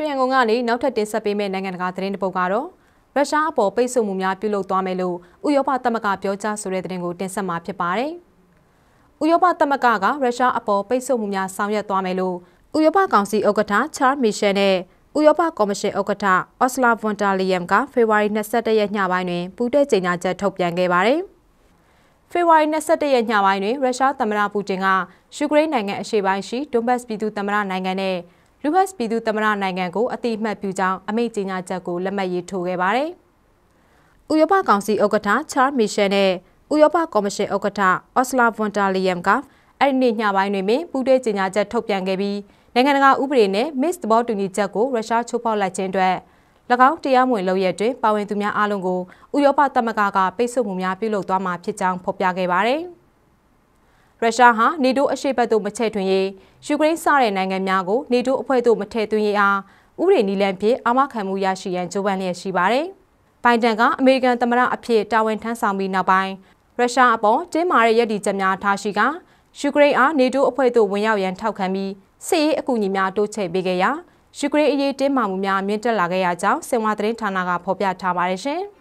ရွှေရန်ကုန်ကနေနောက်ထပ်တင်ဆက်ပေးမယ့်နိုင်ငံတကာသတင်းတစ်ပုဒ်ကတော့ရုရှားအပေါ်ပိတ်ဆို့မှုများပြုလုပ်သွားမယ်လို့ဥရောပသမဂ္ဂပြောကြားဆိုတဲ့သတင်းကိုတင်ဆက်မှာဖြစ်ပါတယ်။ဥရောပသမဂ္ဂကရုရှားအပေါ်ပိတ်ဆို့မှုများဆောင်ရွက်သွားမယ်လို့ဥရောပကောင်စီဥက္ကဋ္ဌချားမီရှယ်နဲ့ဥရောပကော်မရှင်ဥက္ကဋ္ဌအော်စလာဗွန်တာလီယမ်ကဖေဖော်ဝါရီ22ရက်ညပိုင်းတွင်ပူးတွဲကြေညာချက်ထုတ်ပြန်ခဲ့ပါတယ်။ဖေဖော်ဝါရီ22ရက်ညပိုင်းတွင်ရုရှားသမ္မတပူတင်ကယူကရိန်းနိုင်ငံအရှေ့ပိုင်းရှိဒွန်ဘတ်ပြည်သူသမ္မတနိုင်ငံနဲ့လူဟတ်ပြည်သူသမ္မတနိုင်ငံကိုအတိအမှတ်ပြုကြောင်းအမိန့်ကြေညာချက်ကိုလက်မှတ်ရေးထိုးခဲ့ပါတယ်။ဥရောပကောင်စီဥက္ကဋ္ဌချားမီရှယ်နဲ့ဥရောပကော်မရှင်ဥက္ကဋ္ဌအော်စလာဗွန်တာလီယမ်ကအဲ့ဒီနေ့ညပိုင်းတွင်ပင်ပူးတွဲကြေညာချက်ထုတ်ပြန်ခဲ့ပြီးနိုင်ငံတကာဥပဒေနဲ့ Miss သဘောတူညီချက်ကိုရုရှားချိုးဖောက်လိုက်ခြင်းအတွက်၎င်းတရားမဝင်လုပ်ရက်တွင်ပါဝင်သူများအလုံးကိုဥရောပသမဂ္ဂကပိတ်ဆို့မှုများပြုလုပ်သွားမှာဖြစ်ကြောင်းဖော်ပြခဲ့ပါတယ်။ရုရှားဟာနေတိုးအရှေ့ဘက်သို့မချဲ့ထွင်ရေးယူကရိန်းစတဲ့နိုင်ငံများကိုနေတိုးအဖွဲ့သို့မထည့်သွင်းရေးအားဥပဒေနည်းလမ်းဖြင့်အာမခံမှုရရှိရန်ကြိုးပမ်းလျက်ရှိပါတယ်။ဘိုင်ဒန်ကအမေရိကန်သမ္မတအဖြစ်တာဝန်ထမ်းဆောင်ပြီးနောက်ပိုင်းရုရှားအပေါ်တင်းမာတဲ့ရည်တည်ချက်များထားရှိကယူကရိန်းအားနေတိုးအဖွဲ့သို့ဝင်ရောက်ရန်ထောက်ခံပြီးစစ်ရေးအကူအညီများတိုးချဲ့ပေးခဲ့ရာယူကရိန်းအရေးတင်းမာမှုများမြင့်တက်လာခဲ့ရကြောင်းစင်ဝါသတင်းဌာနကဖော်ပြထားပါတယ်ရှင်။